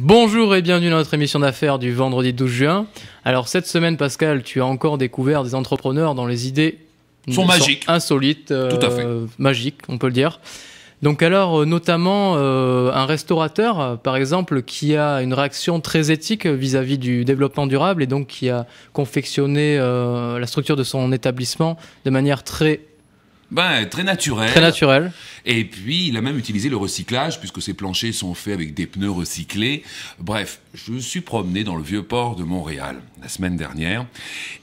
Bonjour et bienvenue dans notre émission d'affaires du vendredi 12 juin. Alors cette semaine Pascal, tu as encore découvert des entrepreneurs dont les idées sont magiques, insolites, euh, Tout à fait. magiques, on peut le dire. Donc alors euh, notamment euh, un restaurateur par exemple qui a une réaction très éthique vis-à-vis du développement durable et donc qui a confectionné la structure de son établissement de manière très ben, très naturel. Très naturel. Et puis, il a même utilisé le recyclage, puisque ses planchers sont faits avec des pneus recyclés. Bref, je me suis promené dans le vieux port de Montréal la semaine dernière.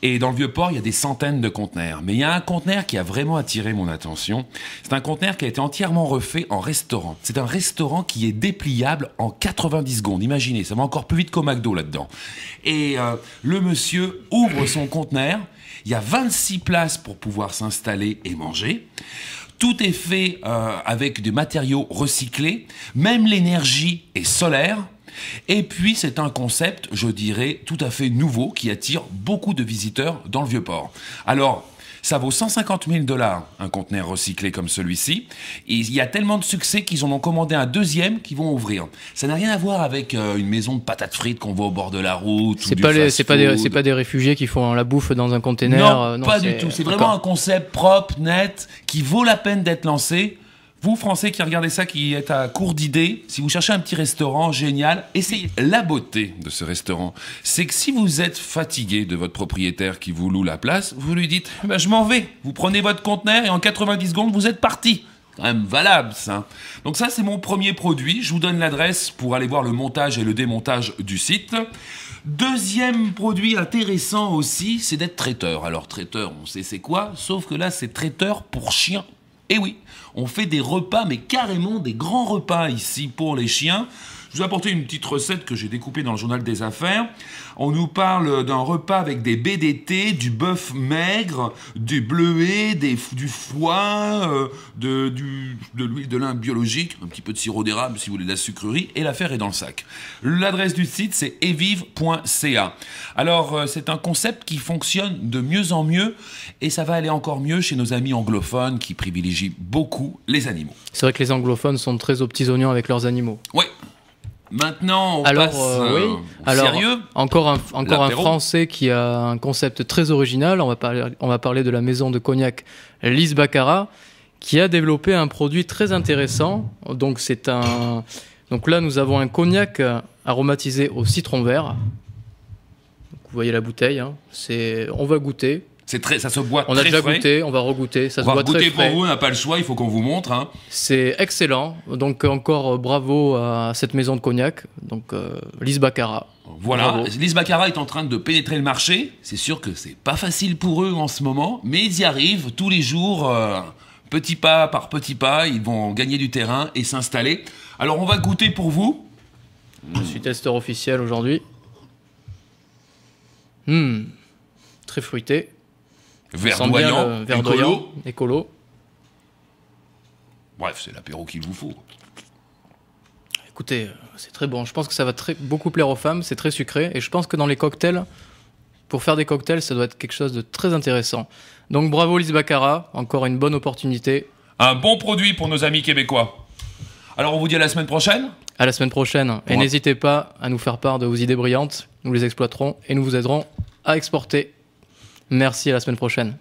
Et dans le vieux port, il y a des centaines de conteneurs. Mais il y a un conteneur qui a vraiment attiré mon attention. C'est un conteneur qui a été entièrement refait en restaurant. C'est un restaurant qui est dépliable en 90 secondes. Imaginez, ça va encore plus vite qu'au McDo là-dedans. Et euh, le monsieur ouvre son conteneur il y a 26 places pour pouvoir s'installer et manger. Tout est fait euh, avec des matériaux recyclés. Même l'énergie est solaire. Et puis c'est un concept, je dirais, tout à fait nouveau qui attire beaucoup de visiteurs dans le Vieux-Port. Alors, ça vaut 150 000 dollars un conteneur recyclé comme celui-ci. Il y a tellement de succès qu'ils en ont commandé un deuxième qui vont ouvrir. Ça n'a rien à voir avec euh, une maison de patates frites qu'on voit au bord de la route. C'est pas, pas, des, pas réfugiés qui font la bouffe dans un conteneur. non euh, pas du tout. C'est vraiment un concept propre, net, qui vaut la peine d'être lancé vous, Français qui regardez ça, qui êtes à court d'idées, si vous cherchez un petit restaurant génial, essayez. La beauté de ce restaurant, c'est que si vous êtes fatigué de votre propriétaire qui vous loue la place, vous lui dites eh ben, Je m'en vais. Vous prenez votre conteneur et en 90 secondes, vous êtes parti. Quand même valable, ça. Donc, ça, c'est mon premier produit. Je vous donne l'adresse pour aller voir le montage et le démontage du site. Deuxième produit intéressant aussi, c'est d'être traiteur. Alors, traiteur, on sait c'est quoi, sauf que là, c'est traiteur pour chiens. Et eh oui, on fait des repas, mais carrément des grands repas ici pour les chiens. Je vous apporter une petite recette que j'ai découpée dans le journal des affaires. On nous parle d'un repas avec des BDT, du bœuf maigre, du bleuet, des, du foie, euh, de, de l'huile de lin biologique, un petit peu de sirop d'érable si vous voulez de la sucrerie, et l'affaire est dans le sac. L'adresse du site, c'est evive.ca. Alors, euh, c'est un concept qui fonctionne de mieux en mieux, et ça va aller encore mieux chez nos amis anglophones qui privilégient beaucoup les animaux. C'est vrai que les anglophones sont très aux petits oignons avec leurs animaux. Oui. Maintenant, on alors, euh, oui. alors, Encore un, encore un Français qui a un concept très original. On va, parler, on va parler de la maison de cognac Lise Baccara, qui a développé un produit très intéressant. Donc, c'est un. Donc là, nous avons un cognac aromatisé au citron vert. vous voyez la bouteille. Hein. C'est. On va goûter. C'est très, ça se boit. On a déjà goûté, on va regoûter. Ça on va goûter pour vous, on n'a pas le choix, il faut qu'on vous montre. Hein. C'est excellent. Donc encore euh, bravo à cette maison de cognac, donc euh, Lise Baccara. Voilà, Lise Baccara est en train de pénétrer le marché. C'est sûr que c'est pas facile pour eux en ce moment, mais ils y arrivent tous les jours, euh, petit pas par petit pas. Ils vont gagner du terrain et s'installer. Alors on va goûter pour vous. Je suis testeur officiel aujourd'hui. Hmm. très fruité verdoyant, euh, écolo. Bref, c'est l'apéro qu'il vous faut. Écoutez, euh, c'est très bon. Je pense que ça va très, beaucoup plaire aux femmes. C'est très sucré. Et je pense que dans les cocktails, pour faire des cocktails, ça doit être quelque chose de très intéressant. Donc bravo Lise Baccara. Encore une bonne opportunité. Un bon produit pour nos amis québécois. Alors on vous dit à la semaine prochaine. À la semaine prochaine. Et n'hésitez pas à nous faire part de vos idées brillantes. Nous les exploiterons et nous vous aiderons à exporter. Merci, à la semaine prochaine.